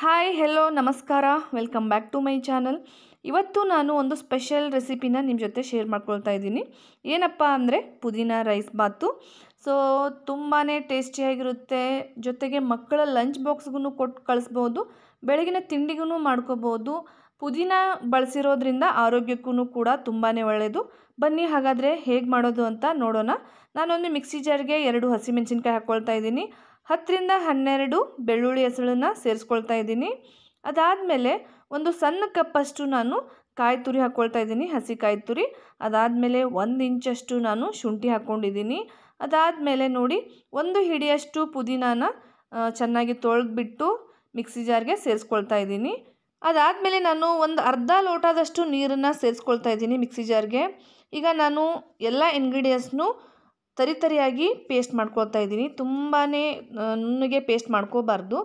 hi hello ನಮಸ್ಕಾರ welcome back to my channel ಇವತ್ತು ನಾನು ಒಂದು ಸ್ಪೆಷಲ್ ರೆಸಿಪಿನ ನಿಮ್ಮ ಜೊತೆ ಶೇರ್ ಮಾಡ್ಕೊಳ್ತಾ ಇದ್ದೀನಿ ಏನಪ್ಪ ಅಂದರೆ ಪುದೀನ ರೈಸ್ ಬಾತು ಸೊ ತುಂಬಾ ಟೇಸ್ಟಿಯಾಗಿರುತ್ತೆ ಜೊತೆಗೆ ಮಕ್ಕಳ ಲಂಚ್ ಬಾಕ್ಸ್ಗೂ ಕೊಟ್ಟು ಕಳಿಸ್ಬೋದು ಬೆಳಗಿನ ತಿಂಡಿಗೂ ಮಾಡ್ಕೋಬೋದು ಪುದೀನ ಬಳಸಿರೋದ್ರಿಂದ ಆರೋಗ್ಯಕ್ಕೂ ಕೂಡ ತುಂಬಾ ಒಳ್ಳೆಯದು ಬನ್ನಿ ಹಾಗಾದರೆ ಹೇಗೆ ಮಾಡೋದು ಅಂತ ನೋಡೋಣ ನಾನೊಂದು ಮಿಕ್ಸಿ ಜಾರ್ಗೆ ಎರಡು ಹಸಿಮೆಣಸಿನ್ಕಾಯಿ ಹಾಕ್ಕೊಳ್ತಾ ಇದ್ದೀನಿ ಹತ್ತರಿಂದ ಹನ್ನೆರಡು ಬೆಳ್ಳುಳ್ಳಿ ಹೆಸಳನ್ನು ಸೇರಿಸ್ಕೊಳ್ತಾ ಇದ್ದೀನಿ ಅದಾದಮೇಲೆ ಒಂದು ಸಣ್ಣ ಕಪ್ಪಷ್ಟು ನಾನು ಕಾಯಿ ತುರಿ ಹಾಕ್ಕೊಳ್ತಾ ಇದ್ದೀನಿ ಹಸಿ ಕಾಯಿ ತುರಿ ಅದಾದಮೇಲೆ ಒಂದು ಇಂಚಷ್ಟು ನಾನು ಶುಂಠಿ ಹಾಕ್ಕೊಂಡಿದ್ದೀನಿ ಅದಾದಮೇಲೆ ನೋಡಿ ಒಂದು ಹಿಡಿಯಷ್ಟು ಪುದೀನಾನ ಚೆನ್ನಾಗಿ ತೊಳೆದ್ಬಿಟ್ಟು ಮಿಕ್ಸಿ ಜಾರ್ಗೆ ಸೇರಿಸ್ಕೊಳ್ತಾ ಇದ್ದೀನಿ ಅದಾದಮೇಲೆ ನಾನು ಒಂದು ಅರ್ಧ ಲೋಟದಷ್ಟು ನೀರನ್ನು ಸೇರಿಸ್ಕೊಳ್ತಾ ಇದ್ದೀನಿ ಮಿಕ್ಸಿ ಜಾರ್ಗೆ ಈಗ ನಾನು ಎಲ್ಲ ಇಂಗ್ರೀಡಿಯೆಂಟ್ಸ್ನು ತರಿತರಿಯಾಗಿ ಪೇಸ್ಟ್ ಮಾಡ್ಕೊಳ್ತಾ ಇದ್ದೀನಿ ತುಂಬಾ ನುಣ್ಣಗೆ ಪೇಸ್ಟ್ ಮಾಡ್ಕೋಬಾರ್ದು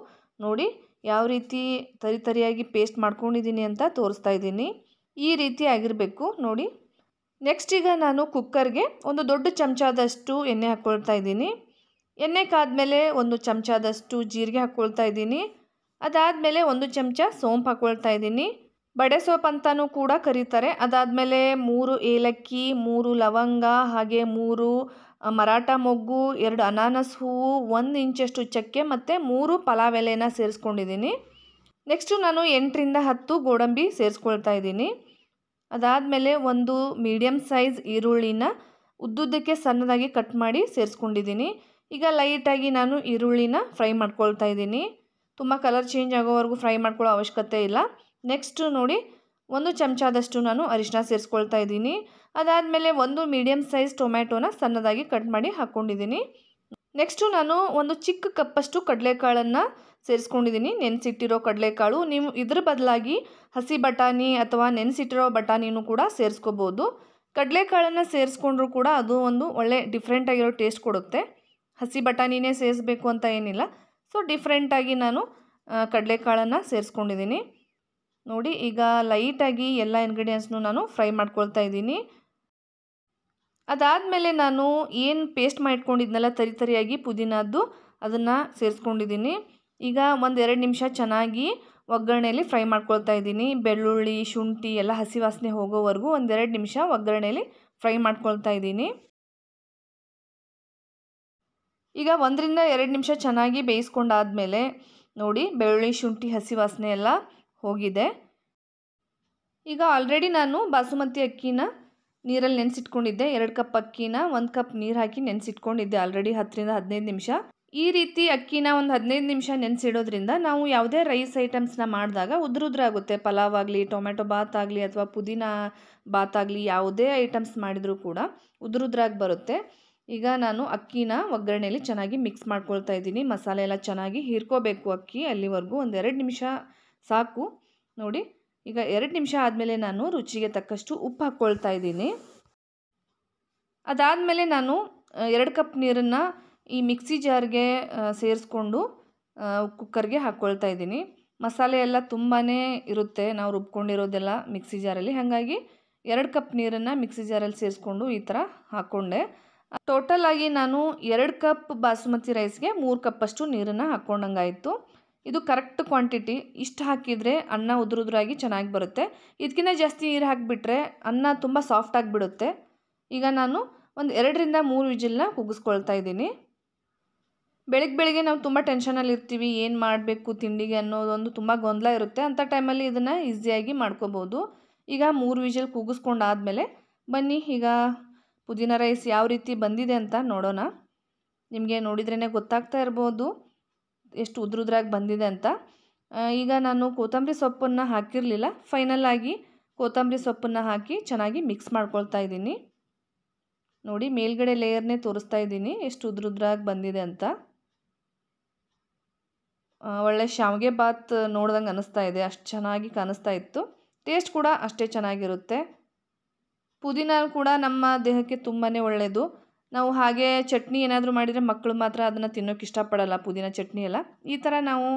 ನೋಡಿ ಯಾವ ರೀತಿ ತರಿತರಿಯಾಗಿ ಪೇಸ್ಟ್ ಮಾಡ್ಕೊಂಡಿದ್ದೀನಿ ಅಂತ ತೋರಿಸ್ತಾ ಇದ್ದೀನಿ ಈ ರೀತಿ ಆಗಿರಬೇಕು ನೋಡಿ ನೆಕ್ಸ್ಟ್ ಈಗ ನಾನು ಕುಕ್ಕರ್ಗೆ ಒಂದು ದೊಡ್ಡ ಚಮಚದಷ್ಟು ಎಣ್ಣೆ ಹಾಕ್ಕೊಳ್ತಾ ಇದ್ದೀನಿ ಎಣ್ಣೆ ಕಾದ್ಮೇಲೆ ಒಂದು ಚಮಚದಷ್ಟು ಜೀರಿಗೆ ಹಾಕ್ಕೊಳ್ತಾ ಇದ್ದೀನಿ ಅದಾದಮೇಲೆ ಒಂದು ಚಮಚ ಸೋಂಪು ಹಾಕ್ಕೊಳ್ತಾ ಇದ್ದೀನಿ ಬಡೆ ಸೋಪ್ ಅಂತಲೂ ಕೂಡ ಕರೀತಾರೆ ಅದಾದಮೇಲೆ ಮೂರು ಏಲಕ್ಕಿ ಮೂರು ಲವಂಗ ಹಾಗೆ ಮೂರು ಮರಾಠ ಮೊಗ್ಗು ಎರಡು ಅನಾನಸ್ ಹೂವು ಒಂದು ಇಂಚಷ್ಟು ಚಕ್ಕೆ ಮತ್ತು ಮೂರು ಪಲಾವ್ ಎಲೆನ ಸೇರಿಸ್ಕೊಂಡಿದ್ದೀನಿ ನೆಕ್ಸ್ಟು ನಾನು ಎಂಟರಿಂದ ಹತ್ತು ಗೋಡಂಬಿ ಸೇರಿಸ್ಕೊಳ್ತಾ ಇದ್ದೀನಿ ಅದಾದಮೇಲೆ ಒಂದು ಮೀಡಿಯಮ್ ಸೈಜ್ ಈರುಳ್ಳಿನ ಉದ್ದುದ್ದಕ್ಕೆ ಸಣ್ಣದಾಗಿ ಕಟ್ ಮಾಡಿ ಸೇರಿಸ್ಕೊಂಡಿದ್ದೀನಿ ಈಗ ಲೈಟಾಗಿ ನಾನು ಈರುಳ್ಳಿನ ಫ್ರೈ ಮಾಡ್ಕೊಳ್ತಾ ಇದ್ದೀನಿ ತುಂಬ ಕಲರ್ ಚೇಂಜ್ ಆಗೋವರೆಗೂ ಫ್ರೈ ಮಾಡ್ಕೊಳ್ಳೋ ಅವಶ್ಯಕತೆ ಇಲ್ಲ ನೆಕ್ಸ್ಟು ನೋಡಿ ಒಂದು ಚಮಚಾದಷ್ಟು ನಾನು ಅರಿಶಿನ ಸೇರಿಸ್ಕೊಳ್ತಾ ಇದ್ದೀನಿ ಅದಾದಮೇಲೆ ಒಂದು ಮೀಡಿಯಮ್ ಸೈಜ್ ಟೊಮ್ಯಾಟೋನ ಸಣ್ಣದಾಗಿ ಕಟ್ ಮಾಡಿ ಹಾಕ್ಕೊಂಡಿದ್ದೀನಿ ನೆಕ್ಸ್ಟು ನಾನು ಒಂದು ಚಿಕ್ಕ ಕಪ್ಪಷ್ಟು ಕಡಲೆಕಾಳನ್ನು ಸೇರಿಸ್ಕೊಂಡಿದ್ದೀನಿ ನೆನೆಸಿಟ್ಟಿರೋ ಕಡಲೆಕಾಳು ನೀವು ಇದ್ರ ಬದಲಾಗಿ ಹಸಿ ಬಟಾಣಿ ಅಥವಾ ನೆನೆಸಿಟ್ಟಿರೋ ಬಟಾಣಿನೂ ಕೂಡ ಸೇರಿಸ್ಕೋಬೋದು ಕಡಲೆಕಾಳನ್ನು ಸೇರಿಸ್ಕೊಂಡ್ರೂ ಕೂಡ ಅದು ಒಂದು ಒಳ್ಳೆ ಡಿಫ್ರೆಂಟಾಗಿರೋ ಟೇಸ್ಟ್ ಕೊಡುತ್ತೆ ಹಸಿ ಬಟಾಣಿನೇ ಸೇರಿಸ್ಬೇಕು ಅಂತ ಏನಿಲ್ಲ ಸೊ ಡಿಫ್ರೆಂಟಾಗಿ ನಾನು ಕಡಲೆಕಾಳನ್ನು ಸೇರಿಸ್ಕೊಂಡಿದ್ದೀನಿ ನೋಡಿ ಈಗ ಲೈಟಾಗಿ ಎಲ್ಲ ಇಂಗ್ರೀಡಿಯೆಂಟ್ಸ್ನು ನಾನು ಫ್ರೈ ಮಾಡ್ಕೊಳ್ತಾ ಇದ್ದೀನಿ ಅದಾದಮೇಲೆ ನಾನು ಏನು ಪೇಸ್ಟ್ ಮಾಡಿಟ್ಕೊಂಡಿದ್ನಲ್ಲ ತರಿ ತರಿಯಾಗಿ ಪುದೀನದ್ದು ಅದನ್ನು ಸೇರಿಸ್ಕೊಂಡಿದ್ದೀನಿ ಈಗ ಒಂದೆರಡು ನಿಮಿಷ ಚೆನ್ನಾಗಿ ಒಗ್ಗರಣೆಯಲ್ಲಿ ಫ್ರೈ ಮಾಡ್ಕೊಳ್ತಾ ಇದ್ದೀನಿ ಬೆಳ್ಳುಳ್ಳಿ ಶುಂಠಿ ಎಲ್ಲ ಹಸಿ ವಾಸನೆ ಹೋಗೋವರೆಗೂ ಒಂದೆರಡು ನಿಮಿಷ ಒಗ್ಗರಣೆಯಲ್ಲಿ ಫ್ರೈ ಮಾಡ್ಕೊಳ್ತಾ ಇದ್ದೀನಿ ಈಗ ಒಂದರಿಂದ ಎರಡು ನಿಮಿಷ ಚೆನ್ನಾಗಿ ಬೇಯಿಸ್ಕೊಂಡಾದಮೇಲೆ ನೋಡಿ ಬೆಳ್ಳುಳ್ಳಿ ಶುಂಠಿ ಹಸಿ ವಾಸನೆ ಎಲ್ಲ ಹೋಗಿದೆ ಈಗ ಆಲ್ರೆಡಿ ನಾನು ಬಾಸುಮತಿ ಅಕ್ಕಿನ ನೀರಲ್ಲಿ ನೆನೆಸಿಟ್ಕೊಂಡಿದ್ದೆ ಎರಡು ಕಪ್ ಅಕ್ಕಿನ ಒಂದು ಕಪ್ ನೀರು ಹಾಕಿ ನೆನೆಸಿಟ್ಕೊಂಡಿದ್ದೆ ಆಲ್ರೆಡಿ ಹತ್ತರಿಂದ ಹದಿನೈದು ನಿಮಿಷ ಈ ರೀತಿ ಅಕ್ಕಿನ ಒಂದು ಹದಿನೈದು ನಿಮಿಷ ನೆನೆಸಿಡೋದ್ರಿಂದ ನಾವು ಯಾವುದೇ ರೈಸ್ ಐಟಮ್ಸ್ನ ಮಾಡಿದಾಗ ಆಗುತ್ತೆ ಪಲಾವ್ ಆಗಲಿ ಟೊಮೆಟೊ ಬಾತ್ ಆಗಲಿ ಅಥವಾ ಪುದೀನ ಬಾತ್ ಆಗಲಿ ಯಾವುದೇ ಐಟಮ್ಸ್ ಮಾಡಿದರೂ ಕೂಡ ಉದ್ರುದ್ರಾಗಿ ಬರುತ್ತೆ ಈಗ ನಾನು ಅಕ್ಕಿನ ಒಗ್ಗರಣೆಯಲ್ಲಿ ಚೆನ್ನಾಗಿ ಮಿಕ್ಸ್ ಮಾಡ್ಕೊಳ್ತಾ ಇದ್ದೀನಿ ಮಸಾಲೆ ಎಲ್ಲ ಚೆನ್ನಾಗಿ ಹೀರ್ಕೋಬೇಕು ಅಕ್ಕಿ ಅಲ್ಲಿವರೆಗೂ ಒಂದೆರಡು ನಿಮಿಷ ಸಾಕು ನೋಡಿ ಈಗ ಎರಡು ನಿಮಿಷ ಆದಮೇಲೆ ನಾನು ರುಚಿಗೆ ತಕ್ಕಷ್ಟು ಉಪ್ಪು ಹಾಕ್ಕೊಳ್ತಾ ಇದ್ದೀನಿ ಅದಾದಮೇಲೆ ನಾನು ಎರಡು ಕಪ್ ನೀರನ್ನು ಈ ಮಿಕ್ಸಿ ಜಾರ್ಗೆ ಸೇರಿಸ್ಕೊಂಡು ಕುಕ್ಕರ್ಗೆ ಹಾಕ್ಕೊಳ್ತಾ ಇದ್ದೀನಿ ಮಸಾಲೆ ಎಲ್ಲ ತುಂಬಾ ಇರುತ್ತೆ ನಾವು ರುಬ್ಕೊಂಡಿರೋದೆಲ್ಲ ಮಿಕ್ಸಿ ಜಾರಲ್ಲಿ ಹಾಗಾಗಿ ಎರಡು ಕಪ್ ನೀರನ್ನು ಮಿಕ್ಸಿ ಜಾರಲ್ಲಿ ಸೇರಿಸ್ಕೊಂಡು ಈ ಥರ ಹಾಕ್ಕೊಂಡೆ ಟೋಟಲ್ ಆಗಿ ನಾನು ಎರಡು ಕಪ್ ಬಾಸುಮತಿ ರೈಸ್ಗೆ ಮೂರು ಕಪ್ಪಷ್ಟು ನೀರನ್ನು ಹಾಕ್ಕೊಂಡಂಗಾಯಿತು ಇದು ಕರೆಕ್ಟ್ ಕ್ವಾಂಟಿಟಿ ಇಷ್ಟು ಹಾಕಿದರೆ ಅನ್ನ ಉದುರುದುರಾಗಿ ಚೆನ್ನಾಗಿ ಬರುತ್ತೆ ಇದಕ್ಕಿಂತ ಜಾಸ್ತಿ ನೀರು ಹಾಕಿಬಿಟ್ರೆ ಅನ್ನ ತುಂಬ ಸಾಫ್ಟ್ ಬಿಡುತ್ತೆ ಈಗ ನಾನು ಒಂದು ಎರಡರಿಂದ ಮೂರು ವಿಜಿಲ್ನ ಕೂಗಿಸ್ಕೊಳ್ತಾ ಇದ್ದೀನಿ ಬೆಳಗ್ಗೆ ಬೆಳಿಗ್ಗೆ ನಾವು ತುಂಬ ಟೆನ್ಷನಲ್ಲಿ ಇರ್ತೀವಿ ಏನು ಮಾಡಬೇಕು ತಿಂಡಿಗೆ ಅನ್ನೋದೊಂದು ತುಂಬ ಗೊಂದಲ ಇರುತ್ತೆ ಅಂಥ ಟೈಮಲ್ಲಿ ಇದನ್ನು ಈಸಿಯಾಗಿ ಮಾಡ್ಕೋಬೋದು ಈಗ ಮೂರು ವಿಜಿಲ್ ಕೂಗಿಸ್ಕೊಂಡಾದಮೇಲೆ ಬನ್ನಿ ಈಗ ಪುದೀನ ರೈಸ್ ಯಾವ ರೀತಿ ಬಂದಿದೆ ಅಂತ ನೋಡೋಣ ನಿಮಗೆ ನೋಡಿದ್ರೇ ಗೊತ್ತಾಗ್ತಾ ಇರ್ಬೋದು ಎಷ್ಟು ಉದ್ರುದ್ರಾಗಿ ಬಂದಿದೆ ಅಂತ ಈಗ ನಾನು ಕೊತ್ತಂಬರಿ ಸೊಪ್ಪನ್ನು ಹಾಕಿರಲಿಲ್ಲ ಫೈನಲ್ ಆಗಿ ಕೊತ್ತಂಬರಿ ಸೊಪ್ಪನ್ನು ಹಾಕಿ ಚೆನ್ನಾಗಿ ಮಿಕ್ಸ್ ಮಾಡ್ಕೊಳ್ತಾ ಇದ್ದೀನಿ ನೋಡಿ ಮೇಲ್ಗಡೆ ಲೇಯರ್ನೇ ತೋರಿಸ್ತಾ ಇದ್ದೀನಿ ಎಷ್ಟು ಉದ್ರುದ್ರಾಗಿ ಬಂದಿದೆ ಅಂತ ಒಳ್ಳೆ ಶಾವಿಗೆ ಬಾತ್ ನೋಡ್ದಂಗೆ ಅನ್ನಿಸ್ತಾ ಇದೆ ಅಷ್ಟು ಚೆನ್ನಾಗಿ ಕಾಣಿಸ್ತಾ ಇತ್ತು ಟೇಸ್ಟ್ ಕೂಡ ಅಷ್ಟೇ ಚೆನ್ನಾಗಿರುತ್ತೆ ಪುದೀನ ಕೂಡ ನಮ್ಮ ದೇಹಕ್ಕೆ ತುಂಬಾ ಒಳ್ಳೆಯದು ನಾವು ಹಾಗೆ ಚಟ್ನಿ ಏನಾದರೂ ಮಾಡಿದರೆ ಮಕ್ಕಳು ಮಾತ್ರ ಅದನ್ನು ತಿನ್ನೋಕೆ ಇಷ್ಟಪಡಲ್ಲ ಪುದೀನ ಚಟ್ನಿ ಎಲ್ಲ ಈ ಥರ ನಾವು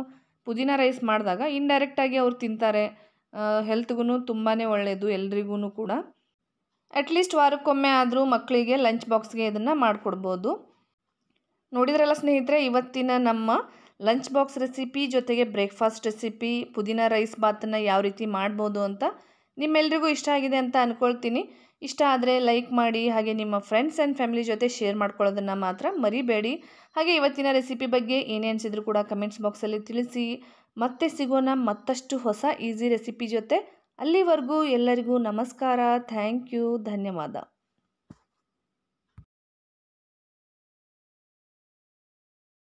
ಪುದೀನ ರೈಸ್ ಮಾಡಿದಾಗ ಇಂಡೈರೆಕ್ಟಾಗಿ ಅವ್ರು ತಿಂತಾರೆ ಹೆಲ್ತ್ಗೂ ತುಂಬಾ ಒಳ್ಳೆಯದು ಎಲ್ರಿಗೂ ಕೂಡ ಅಟ್ಲೀಸ್ಟ್ ವಾರಕ್ಕೊಮ್ಮೆ ಆದರೂ ಮಕ್ಕಳಿಗೆ ಲಂಚ್ ಬಾಕ್ಸ್ಗೆ ಇದನ್ನು ಮಾಡಿಕೊಡ್ಬೋದು ನೋಡಿದ್ರಲ್ಲ ಸ್ನೇಹಿತರೆ ಇವತ್ತಿನ ನಮ್ಮ ಲಂಚ್ ಬಾಕ್ಸ್ ರೆಸಿಪಿ ಜೊತೆಗೆ ಬ್ರೇಕ್ಫಾಸ್ಟ್ ರೆಸಿಪಿ ಪುದೀನ ರೈಸ್ ಬಾತನ್ನು ಯಾವ ರೀತಿ ಮಾಡ್ಬೋದು ಅಂತ ನಿಮ್ಮೆಲ್ರಿಗೂ ಇಷ್ಟ ಆಗಿದೆ ಅಂತ ಅಂದ್ಕೊಳ್ತೀನಿ ಇಷ್ಟ ಆದರೆ ಲೈಕ್ ಮಾಡಿ ಹಾಗೆ ನಿಮ್ಮ ಫ್ರೆಂಡ್ಸ್ ಆ್ಯಂಡ್ ಫ್ಯಾಮಿಲಿ ಜೊತೆ ಶೇರ್ ಮಾಡ್ಕೊಳ್ಳೋದನ್ನು ಮಾತ್ರ ಮರಿಬೇಡಿ ಹಾಗೆ ಇವತ್ತಿನ ರೆಸಿಪಿ ಬಗ್ಗೆ ಏನೇ ಅನಿಸಿದ್ರು ಕೂಡ ಕಮೆಂಟ್ಸ್ ಬಾಕ್ಸಲ್ಲಿ ತಿಳಿಸಿ ಮತ್ತೆ ಸಿಗೋಣ ಮತ್ತಷ್ಟು ಹೊಸ ಈಸಿ ರೆಸಿಪಿ ಜೊತೆ ಅಲ್ಲಿವರೆಗೂ ಎಲ್ಲರಿಗೂ ನಮಸ್ಕಾರ ಥ್ಯಾಂಕ್ ಯು ಧನ್ಯವಾದ